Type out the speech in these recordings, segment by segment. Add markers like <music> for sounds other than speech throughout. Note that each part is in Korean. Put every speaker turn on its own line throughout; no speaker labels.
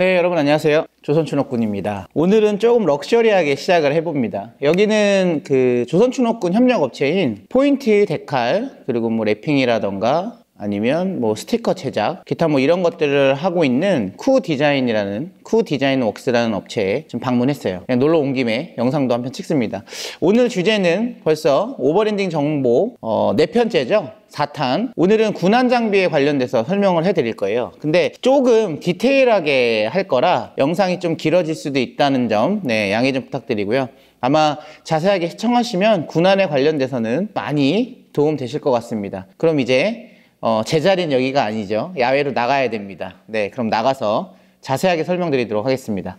네, 여러분 안녕하세요. 조선춘옥군입니다. 오늘은 조금 럭셔리하게 시작을 해봅니다. 여기는 그 조선춘옥군 협력업체인 포인트 데칼, 그리고 뭐 랩핑이라던가 아니면 뭐 스티커 제작, 기타 뭐 이런 것들을 하고 있는 쿠 디자인이라는 쿠 디자인 웍스라는 업체에 좀 방문했어요. 그냥 놀러 온 김에 영상도 한 편 찍습니다. 오늘 주제는 벌써 오버랜딩 정보 어, 4편째죠. 4탄. 오늘은 군안 장비에 관련돼서 설명을 해드릴 거예요. 근데 조금 디테일하게 할 거라 영상이 좀 길어질 수도 있다는 점 네, 양해 좀 부탁드리고요. 아마 자세하게 시청하시면 군안에 관련돼서는 많이 도움 되실 것 같습니다. 그럼 이제 어, 제자리는 여기가 아니죠. 야외로 나가야 됩니다. 네, 그럼 나가서 자세하게 설명드리도록 하겠습니다.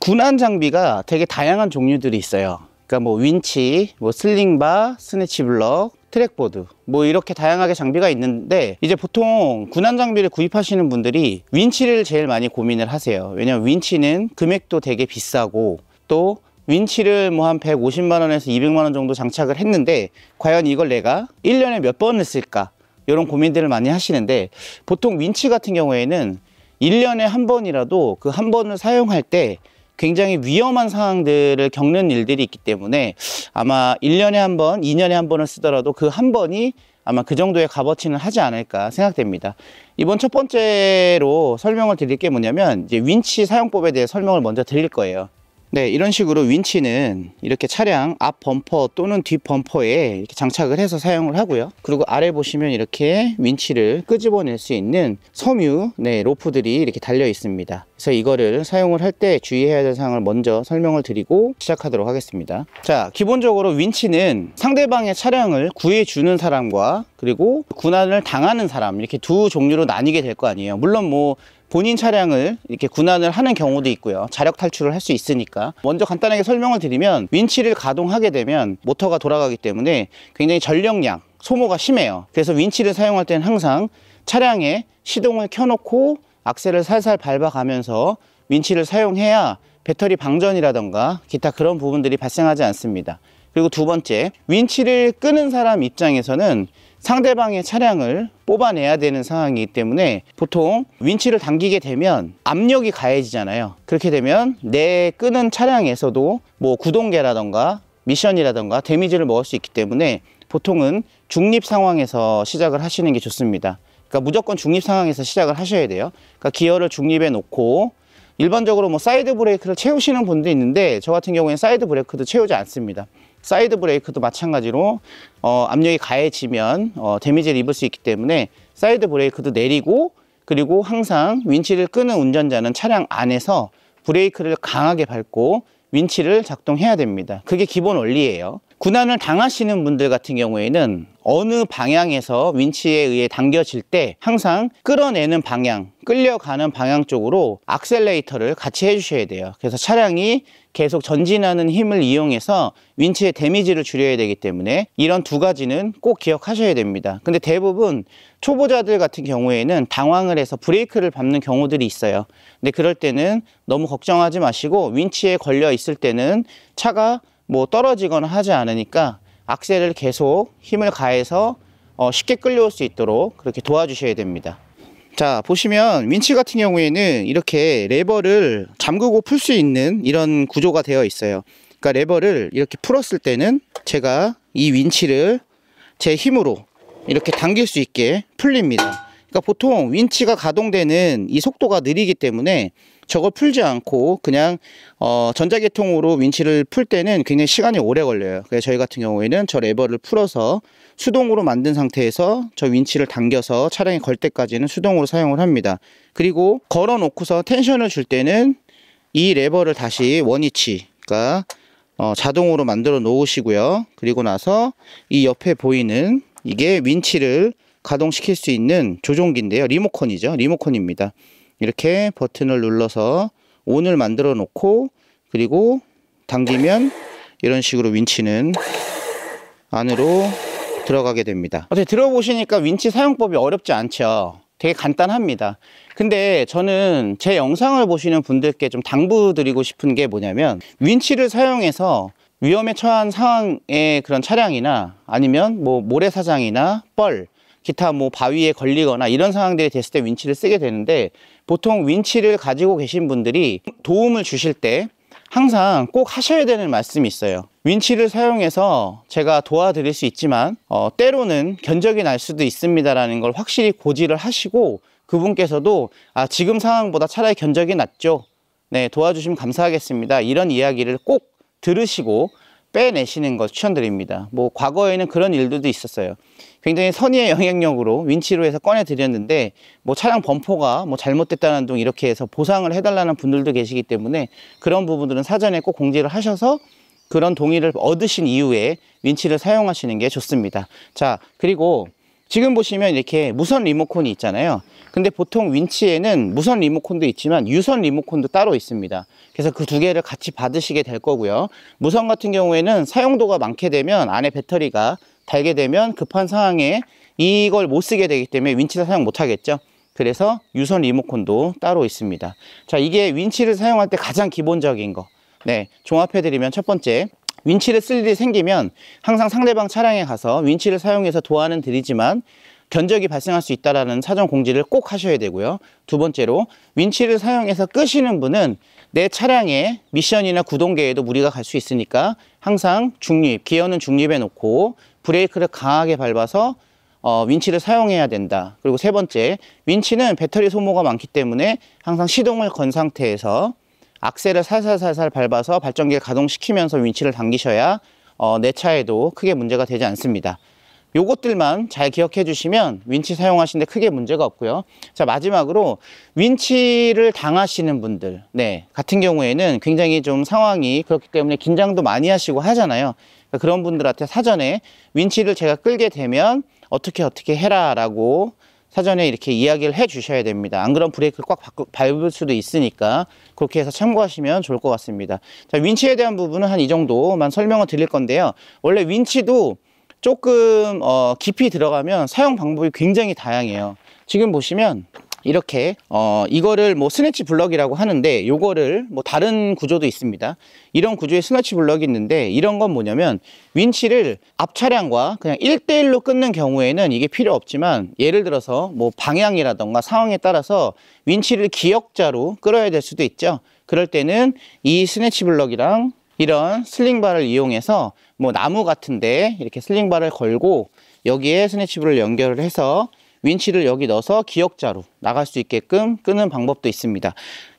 군안 장비가 되게 다양한 종류들이 있어요. 그러니까 뭐 윈치, 뭐 슬링바, 스네치 블럭, 트랙보드 뭐 이렇게 다양하게 장비가 있는데 이제 보통 군함 장비를 구입하시는 분들이 윈치를 제일 많이 고민을 하세요 왜냐면 윈치는 금액도 되게 비싸고 또 윈치를 뭐 한 150만원에서 200만원 정도 장착을 했는데 과연 이걸 내가 1년에 몇 번을 쓸까 이런 고민들을 많이 하시는데 보통 윈치 같은 경우에는 1년에 한 번이라도 그 한 번을 사용할 때 굉장히 위험한 상황들을 겪는 일들이 있기 때문에 아마 일년에 한 번, 이년에한 번은 쓰더라도 그 한 번이 아마 그 정도의 값어치는 하지 않을까 생각됩니다. 이번 첫 번째로 설명을 드릴 게 뭐냐면 이제 윈치 사용법에 대해 설명을 먼저 드릴 거예요. 네 이런 식으로 윈치는 이렇게 차량 앞 범퍼 또는 뒷 범퍼에 이렇게 장착을 해서 사용을 하고요 그리고 아래 보시면 이렇게 윈치를 끄집어낼 수 있는 섬유 네 로프들이 이렇게 달려 있습니다 그래서 이거를 사용을 할 때 주의해야 될 사항을 먼저 설명을 드리고 시작하도록 하겠습니다 자 기본적으로 윈치는 상대방의 차량을 구해주는 사람과 그리고 군난을 당하는 사람 이렇게 두 종류로 나뉘게 될 거 아니에요 물론 뭐 본인 차량을 이렇게 군안을 하는 경우도 있고요 자력 탈출을 할 수 있으니까 먼저 간단하게 설명을 드리면 윈치를 가동하게 되면 모터가 돌아가기 때문에 굉장히 전력량 소모가 심해요 그래서 윈치를 사용할 때는 항상 차량에 시동을 켜놓고 악셀을 살살 밟아가면서 윈치를 사용해야 배터리 방전이라던가 기타 그런 부분들이 발생하지 않습니다 그리고 두 번째 윈치를 끄는 사람 입장에서는 상대방의 차량을 뽑아내야 되는 상황이기 때문에 보통 윈치를 당기게 되면 압력이 가해지잖아요 그렇게 되면 내 끄는 차량에서도 뭐 구동계라던가 미션이라던가 데미지를 먹을 수 있기 때문에 보통은 중립 상황에서 시작을 하시는 게 좋습니다 그러니까 무조건 중립 상황에서 시작을 하셔야 돼요 그러니까 기어를 중립에 놓고 일반적으로 뭐 사이드 브레이크를 채우시는 분도 있는데 저 같은 경우에는 사이드 브레이크도 채우지 않습니다 사이드 브레이크도 마찬가지로 어, 압력이 가해지면 어, 데미지를 입을 수 있기 때문에 사이드 브레이크도 내리고 그리고 항상 윈치를 끄는 운전자는 차량 안에서 브레이크를 강하게 밟고 윈치를 작동해야 됩니다. 그게 기본 원리예요. 군난을 당하시는 분들 같은 경우에는 어느 방향에서 윈치에 의해 당겨질 때 항상 끌어내는 방향, 끌려가는 방향 쪽으로 악셀레이터를 같이 해주셔야 돼요. 그래서 차량이 계속 전진하는 힘을 이용해서 윈치의 데미지를 줄여야 되기 때문에 이런 두 가지는 꼭 기억하셔야 됩니다. 근데 대부분 초보자들 같은 경우에는 당황을 해서 브레이크를 밟는 경우들이 있어요. 근데 그럴 때는 너무 걱정하지 마시고 윈치에 걸려 있을 때는 차가 뭐 떨어지거나 하지 않으니까 악셀을 계속 힘을 가해서 어 쉽게 끌려올 수 있도록 그렇게 도와주셔야 됩니다. 자 보시면 윈치 같은 경우에는 이렇게 레버를 잠그고 풀 수 있는 이런 구조가 되어 있어요. 그러니까 레버를 이렇게 풀었을 때는 제가 이 윈치를 제 힘으로 이렇게 당길 수 있게 풀립니다. 그러니까 보통 윈치가 가동되는 이 속도가 느리기 때문에 저걸 풀지 않고 그냥 어, 전자계통으로 윈치를 풀 때는 굉장히 시간이 오래 걸려요. 그래서 저희 같은 경우에는 저 레버를 풀어서 수동으로 만든 상태에서 저 윈치를 당겨서 차량이 걸 때까지는 수동으로 사용을 합니다. 그리고 걸어 놓고서 텐션을 줄 때는 이 레버를 다시 원위치 그러니까 어, 자동으로 만들어 놓으시고요. 그리고 나서 이 옆에 보이는 이게 윈치를 가동시킬 수 있는 조종기인데요. 리모컨이죠. 리모컨입니다. 이렇게 버튼을 눌러서 온을 만들어 놓고 그리고 당기면 이런 식으로 윈치는 안으로 들어가게 됩니다 어떻게 아, 들어보시니까 윈치 사용법이 어렵지 않죠 되게 간단합니다 근데 저는 제 영상을 보시는 분들께 좀 당부드리고 싶은 게 뭐냐면 윈치를 사용해서 위험에 처한 상황의 그런 차량이나 아니면 뭐 모래사장이나 뻘 기타 뭐 바위에 걸리거나 이런 상황들이 됐을 때 윈치를 쓰게 되는데 보통 윈치를 가지고 계신 분들이 도움을 주실 때 항상 꼭 하셔야 되는 말씀이 있어요 윈치를 사용해서 제가 도와드릴 수 있지만 어, 때로는 견적이 날 수도 있습니다라는 걸 확실히 고지를 하시고 그분께서도 아 지금 상황보다 차라리 견적이 낫죠 네 도와주시면 감사하겠습니다 이런 이야기를 꼭 들으시고 빼내시는 것 추천드립니다. 뭐 과거에는 그런 일들도 있었어요. 굉장히 선의의 영향력으로 윈치로 해서 꺼내드렸는데 뭐 차량 범퍼가 뭐 잘못됐다는 둥 이렇게 해서 보상을 해달라는 분들도 계시기 때문에 그런 부분들은 사전에 꼭 공지를 하셔서 그런 동의를 얻으신 이후에 윈치를 사용하시는 게 좋습니다. 자 그리고 지금 보시면 이렇게 무선 리모컨이 있잖아요 근데 보통 윈치에는 무선 리모컨도 있지만 유선 리모컨도 따로 있습니다 그래서 그 두 개를 같이 받으시게 될 거고요 무선 같은 경우에는 사용도가 많게 되면 안에 배터리가 달게 되면 급한 상황에 이걸 못 쓰게 되기 때문에 윈치를 사용 못 하겠죠 그래서 유선 리모컨도 따로 있습니다 자 이게 윈치를 사용할 때 가장 기본적인 거 네, 종합해드리면 첫 번째 윈치를 쓸 일이 생기면 항상 상대방 차량에 가서 윈치를 사용해서 도와는 드리지만 견적이 발생할 수 있다는 사전 공지를 꼭 하셔야 되고요. 두 번째로 윈치를 사용해서 끄시는 분은 내 차량의 미션이나 구동계에도 무리가 갈 수 있으니까 항상 중립, 기어는 중립에 놓고 브레이크를 강하게 밟아서 어, 윈치를 사용해야 된다. 그리고 세 번째, 윈치는 배터리 소모가 많기 때문에 항상 시동을 건 상태에서 악셀을 살살살살 밟아서 발전기를 가동시키면서 윈치를 당기셔야 어, 내 차에도 크게 문제가 되지 않습니다. 요것들만 잘 기억해 주시면 윈치 사용하시는데 크게 문제가 없고요. 자 마지막으로 윈치를 당하시는 분들 네 같은 경우에는 굉장히 좀 상황이 그렇기 때문에 긴장도 많이 하시고 하잖아요. 그러니까 그런 분들한테 사전에 윈치를 제가 끌게 되면 어떻게 어떻게 해라라고 사전에 이렇게 이야기를 해 주셔야 됩니다. 안 그럼 브레이크를 꽉 밟을 수도 있으니까 그렇게 해서 참고하시면 좋을 것 같습니다. 자, 윈치에 대한 부분은 한 이 정도만 설명을 드릴 건데요. 원래 윈치도 조금 어, 깊이 들어가면 사용 방법이 굉장히 다양해요. 지금 보시면 이렇게 어 이거를 뭐 스네치 블럭이라고 하는데 요거를 뭐 다른 구조도 있습니다 이런 구조의 스네치 블럭이 있는데 이런 건 뭐냐면 윈치를 앞 차량과 그냥 1대1로 끊는 경우에는 이게 필요 없지만 예를 들어서 뭐 방향이라던가 상황에 따라서 윈치를 기역자로 끌어야 될 수도 있죠 그럴 때는 이 스네치 블럭이랑 이런 슬링바를 이용해서 뭐 나무 같은데 이렇게 슬링바를 걸고 여기에 스네치블을 연결을 해서 윈치를 여기 넣어서 기역자로 나갈 수 있게끔 끄는 방법도 있습니다.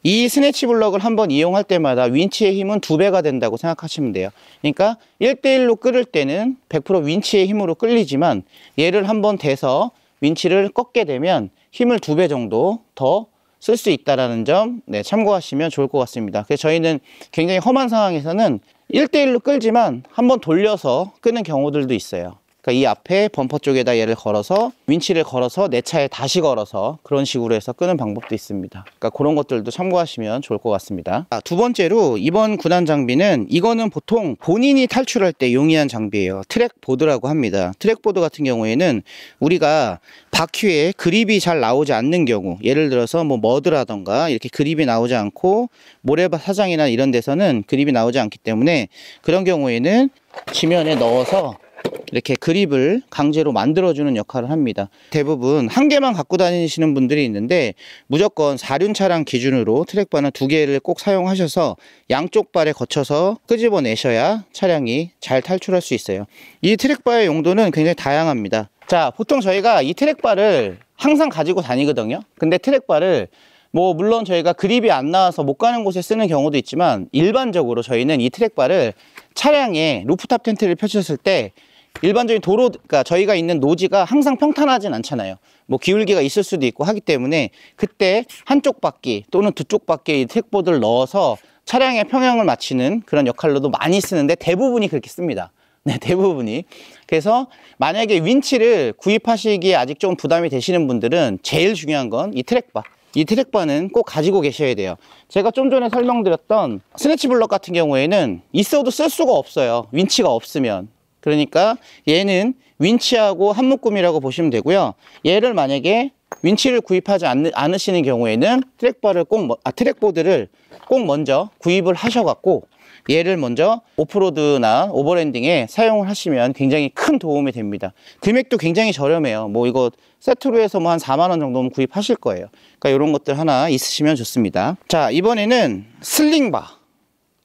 이 스네치 블럭을 한번 이용할 때마다 윈치의 힘은 두배가 된다고 생각하시면 돼요. 그러니까 1대1로 끌을 때는 100% 윈치의 힘으로 끌리지만 얘를 한번 대서 윈치를 꺾게 되면 힘을 두 배 정도 더 쓸 수 있다는 라점 네, 참고하시면 좋을 것 같습니다. 그래서 저희는 굉장히 험한 상황에서는 1대1로 끌지만 한번 돌려서 끄는 경우들도 있어요. 그러니까 이 앞에 범퍼 쪽에다 얘를 걸어서 윈치를 걸어서 내 차에 다시 걸어서 그런 식으로 해서 끄는 방법도 있습니다. 그러니까 그런 것들도 참고하시면 좋을 것 같습니다. 아, 두 번째로 이번 군안 장비는 이거는 보통 본인이 탈출할 때 용이한 장비예요. 트랙보드라고 합니다. 트랙보드 같은 경우에는 우리가 바퀴에 그립이 잘 나오지 않는 경우 예를 들어서 뭐 머드라던가 이렇게 그립이 나오지 않고 모래바 사장이나 이런 데서는 그립이 나오지 않기 때문에 그런 경우에는 지면에 넣어서 이렇게 그립을 강제로 만들어주는 역할을 합니다. 대부분 한 개만 갖고 다니시는 분들이 있는데 무조건 4륜 차량 기준으로 트랙바는 두 개를 꼭 사용하셔서 양쪽 발에 거쳐서 끄집어내셔야 차량이 잘 탈출할 수 있어요. 이 트랙바의 용도는 굉장히 다양합니다. 자, 보통 저희가 이 트랙바를 항상 가지고 다니거든요. 근데 트랙바를 뭐 물론 저희가 그립이 안 나와서 못 가는 곳에 쓰는 경우도 있지만 일반적으로 저희는 이 트랙바를 차량에 루프탑 텐트를 펼쳤을 때 일반적인 도로, 그러니까 저희가 있는 노지가 항상 평탄하진 않잖아요. 뭐 기울기가 있을 수도 있고 하기 때문에 그때 한쪽 바퀴 또는 두쪽 바퀴 택보드를 넣어서 차량의 평형을 맞추는 그런 역할로도 많이 쓰는데 대부분이 그렇게 씁니다. <laughs> 네, 대부분이. 그래서 만약에 윈치를 구입하시기에 아직 좀 부담이 되시는 분들은 제일 중요한 건 이 트랙바. 이 트랙바는 꼭 가지고 계셔야 돼요. 제가 좀 전에 설명드렸던 스네치 블럭 같은 경우에는 있어도 쓸 수가 없어요. 윈치가 없으면. 그러니까 얘는 윈치하고 한묶음이라고 보시면 되고요. 얘를 만약에 윈치를 구입하지 않으, 시는 경우에는 트랙바를 꼭, 아, 트랙보드를 꼭 먼저 구입을 하셔갖고 얘를 먼저 오프로드나 오버랜딩에 사용을 하시면 굉장히 큰 도움이 됩니다. 금액도 굉장히 저렴해요. 뭐 이거 세트로 해서 뭐 한 4만원 정도면 구입하실 거예요. 그러니까 이런 것들 하나 있으시면 좋습니다. 자, 이번에는 슬링바.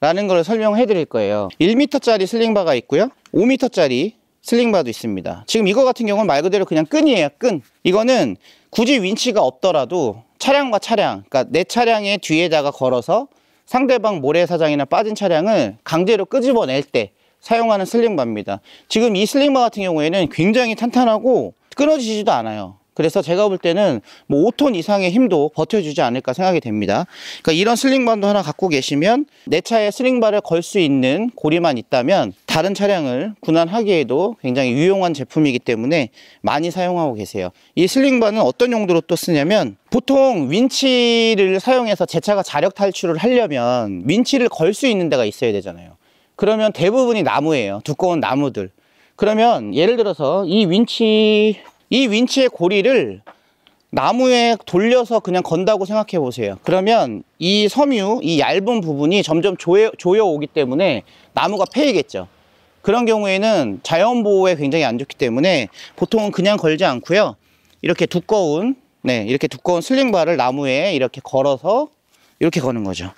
라는 걸 설명해 드릴 거예요 1m짜리 슬링바가 있고요 5m짜리 슬링바도 있습니다 지금 이거 같은 경우는 말 그대로 그냥 끈이에요 끈 이거는 굳이 윈치가 없더라도 차량과 차량 그러니까 내 차량의 뒤에다가 걸어서 상대방 모래사장이나 빠진 차량을 강제로 끄집어낼 때 사용하는 슬링바입니다 지금 이 슬링바 같은 경우에는 굉장히 탄탄하고 끊어지지도 않아요 그래서 제가 볼 때는 뭐 5톤 이상의 힘도 버텨주지 않을까 생각이 됩니다. 그러니까 이런 슬링바도 하나 갖고 계시면 내 차에 슬링바를 걸 수 있는 고리만 있다면 다른 차량을 군환하기에도 굉장히 유용한 제품이기 때문에 많이 사용하고 계세요. 이 슬링바는 어떤 용도로 또 쓰냐면 보통 윈치를 사용해서 제 차가 자력 탈출을 하려면 윈치를 걸 수 있는 데가 있어야 되잖아요. 그러면 대부분이 나무예요. 두꺼운 나무들. 그러면 예를 들어서 이 윈치 이 윈치의 고리를 나무에 돌려서 그냥 건다고 생각해 보세요 그러면 이 섬유 이 얇은 부분이 점점 조여, 조여 오기 때문에 나무가 패이겠죠 그런 경우에는 자연 보호에 굉장히 안 좋기 때문에 보통은 그냥 걸지 않고요 이렇게 두꺼운 네 이렇게 두꺼운 슬링바를 나무에 이렇게 걸어서 이렇게 거는 거죠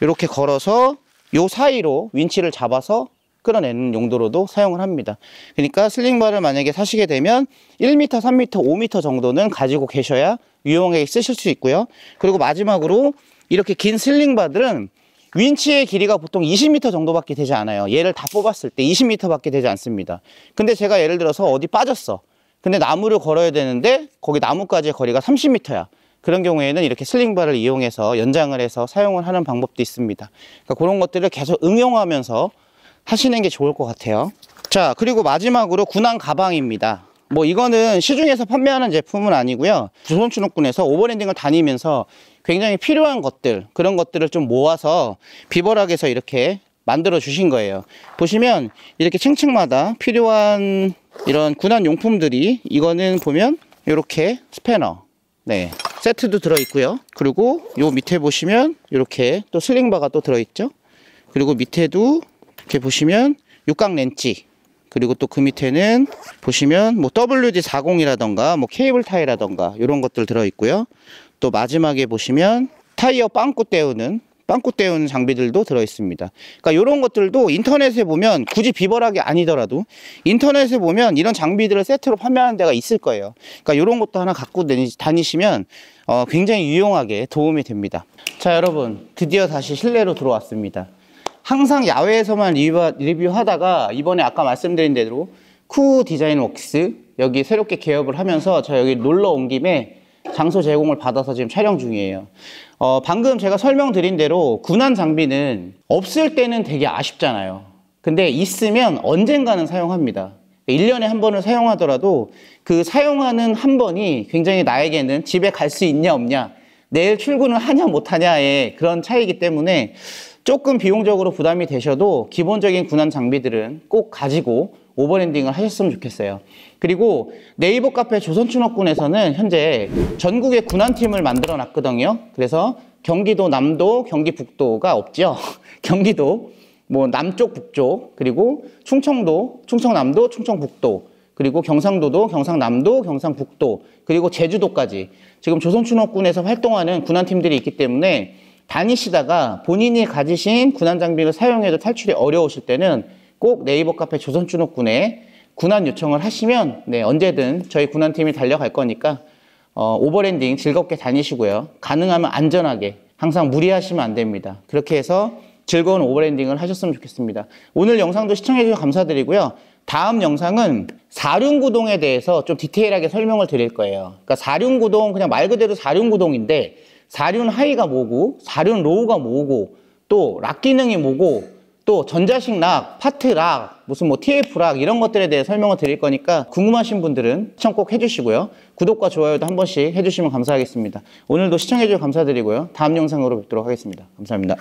이렇게 걸어서 요 사이로 윈치를 잡아서 끌어내는 용도로도 사용을 합니다. 그러니까 슬링바를 만약에 사시게 되면 1m, 3m, 5m 정도는 가지고 계셔야 유용하게 쓰실 수 있고요. 그리고 마지막으로 이렇게 긴 슬링바들은 윈치의 길이가 보통 20m 정도밖에 되지 않아요. 얘를 다 뽑았을 때 20m밖에 되지 않습니다. 근데 제가 예를 들어서 어디 빠졌어. 근데 나무를 걸어야 되는데 거기 나뭇가지의 거리가 30m야. 그런 경우에는 이렇게 슬링바를 이용해서 연장을 해서 사용을 하는 방법도 있습니다. 그러니까 그런 것들을 계속 응용하면서 하시는 게 좋을 것 같아요 자 그리고 마지막으로 군항 가방입니다 뭐 이거는 시중에서 판매하는 제품은 아니고요 부손춘옥군에서 오버랜딩을 다니면서 굉장히 필요한 것들 그런 것들을 좀 모아서 비버락에서 이렇게 만들어 주신 거예요 보시면 이렇게 층층마다 필요한 이런 군항 용품들이 이거는 보면 이렇게 스패너 네 세트도 들어있고요 그리고 요 밑에 보시면 이렇게 또 슬링바가 또 들어있죠 그리고 밑에도 이렇게 보시면 육각 렌치 그리고 또 그 밑에는 보시면 뭐 WD40이라던가 뭐 케이블 타이라던가 이런 것들 들어있고요. 또 마지막에 보시면 타이어 빵꾸 때우는 빵꾸 때운 장비들도 들어있습니다. 그러니까 이런 것들도 인터넷에 보면 굳이 비벌하게 아니더라도 인터넷에 보면 이런 장비들을 세트로 판매하는 데가 있을 거예요. 그러니까 이런 것도 하나 갖고 다니시면 어, 굉장히 유용하게 도움이 됩니다. 자 여러분 드디어 다시 실내로 들어왔습니다. 항상 야외에서만 리뷰, 하다가 이번에 아까 말씀드린 대로 쿠 디자인 웍스 여기 새롭게 개업을 하면서 저 여기 놀러 온 김에 장소 제공을 받아서 지금 촬영 중이에요 어, 방금 제가 설명드린 대로 군안 장비는 없을 때는 되게 아쉽잖아요 근데 있으면 언젠가는 사용합니다 1년에 한 번을 사용하더라도 그 사용하는 한 번이 굉장히 나에게는 집에 갈 수 있냐 없냐 내일 출근을 하냐 못하냐의 그런 차이기 때문에 조금 비용적으로 부담이 되셔도 기본적인 군함 장비들은 꼭 가지고 오버랜딩을 하셨으면 좋겠어요. 그리고 네이버 카페 조선춘업군에서는 현재 전국의 군함팀을 만들어 놨거든요. 그래서 경기도 남도, 경기 북도가 없죠. <laughs> 경기도, 뭐 남쪽, 북쪽, 그리고 충청도, 충청남도, 충청북도, 그리고 경상도도, 경상남도, 경상북도, 그리고 제주도까지 지금 조선춘업군에서 활동하는 군함팀들이 있기 때문에 다니시다가 본인이 가지신 군함 장비를 사용해도 탈출이 어려우실 때는 꼭 네이버 카페 조선주옥군에 군함 요청을 하시면 네, 언제든 저희 군함팀이 달려갈 거니까 어, 오버랜딩 즐겁게 다니시고요. 가능하면 안전하게 항상 무리하시면 안 됩니다. 그렇게 해서 즐거운 오버랜딩을 하셨으면 좋겠습니다. 오늘 영상도 시청해주셔서 감사드리고요. 다음 영상은 사륜구동에 대해서 좀 디테일하게 설명을 드릴 거예요. 그러니까 사륜구동 그냥 말 그대로 사륜구동인데 사륜 하이가 뭐고 사륜 로우가 뭐고 또 락 기능이 뭐고 또 전자식 락, 파트 락, 무슨 뭐 TF 락 이런 것들에 대해 설명을 드릴 거니까 궁금하신 분들은 시청 꼭 해주시고요. 구독과 좋아요도 한 번씩 해주시면 감사하겠습니다. 오늘도 시청해주셔서 감사드리고요. 다음 영상으로 뵙도록 하겠습니다. 감사합니다.